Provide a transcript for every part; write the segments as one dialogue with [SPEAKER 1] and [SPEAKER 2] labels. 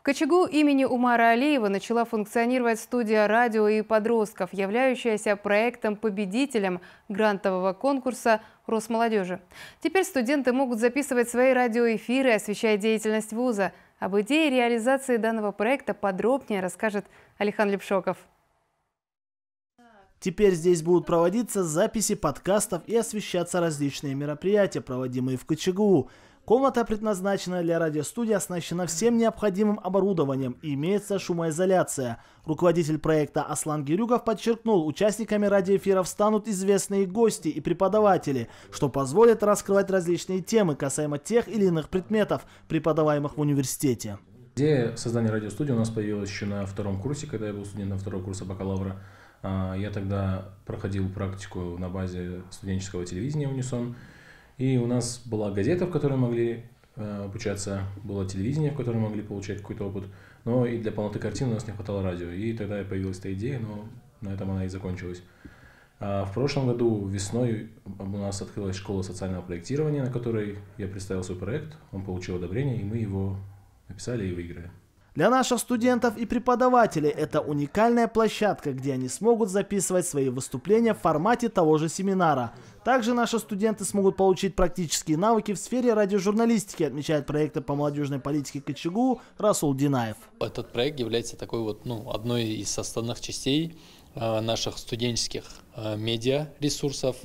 [SPEAKER 1] В Кочегу имени Умара Алиева начала функционировать студия радио и подростков, являющаяся проектом-победителем грантового конкурса Росмолодежи. Теперь студенты могут записывать свои радиоэфиры, освещая деятельность вуза. Об идее реализации данного проекта подробнее расскажет Алихан Лепшоков.
[SPEAKER 2] Теперь здесь будут проводиться записи подкастов и освещаться различные мероприятия, проводимые в Кочегу. Комната предназначена для радиостудии, оснащена всем необходимым оборудованием и имеется шумоизоляция. Руководитель проекта Аслан Гирюгов подчеркнул, участниками радиоэфиров станут известные гости и преподаватели, что позволит раскрывать различные темы касаемо тех или иных предметов, преподаваемых в университете.
[SPEAKER 3] Идея создания радиостудии у нас появилась еще на втором курсе, когда я был студентом второго курса бакалавра. А, я тогда проходил практику на базе студенческого телевидения «Унисон», и у нас была газета, в которой могли э, обучаться, было телевидение, в котором могли получать какой-то опыт, но и для полноты картины у нас не хватало радио. И тогда появилась эта идея, но на этом она и закончилась. А в прошлом году весной у нас открылась школа социального проектирования, на которой я представил свой проект, он получил одобрение, и мы его написали и выиграли.
[SPEAKER 2] Для наших студентов и преподавателей это уникальная площадка, где они смогут записывать свои выступления в формате того же семинара. Также наши студенты смогут получить практические навыки в сфере радиожурналистики, отмечает проектор по молодежной политике КЧГУ Расул Динаев.
[SPEAKER 4] Этот проект является такой вот, ну, одной из составных частей Э, наших студенческих э, медиа-ресурсов.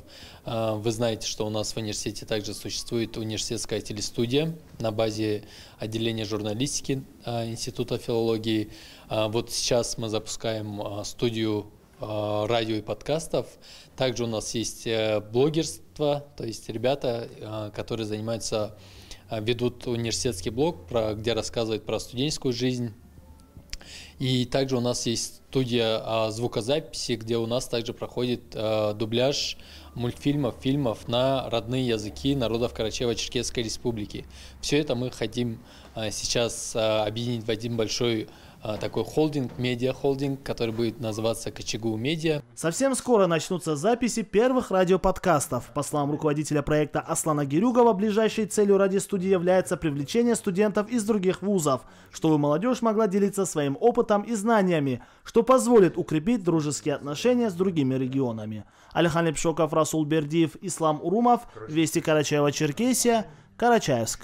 [SPEAKER 4] Э, вы знаете, что у нас в университете также существует университетская телестудия на базе отделения журналистики Института филологии. Вот сейчас мы запускаем студию радио и подкастов. Также у нас есть блогерство, то есть ребята, которые занимаются, ведут университетский блог, где рассказывают про студенческую жизнь. И также у нас есть студия а, звукозаписи, где у нас также проходит а, дубляж мультфильмов, фильмов на родные языки народов Карачаево-Черкесской Республики. Все это мы хотим а, сейчас объединить в один большой такой холдинг, медиа-холдинг, который будет называться «Кочегу Медиа».
[SPEAKER 2] Совсем скоро начнутся записи первых радиоподкастов. По словам руководителя проекта Аслана Гирюгова, ближайшей целью ради студии является привлечение студентов из других вузов, чтобы молодежь могла делиться своим опытом и знаниями, что позволит укрепить дружеские отношения с другими регионами. Алихан Лепшоков, Расул Бердиев, Ислам Урумов, Вести Карачаева-Черкесия, Карачаевск.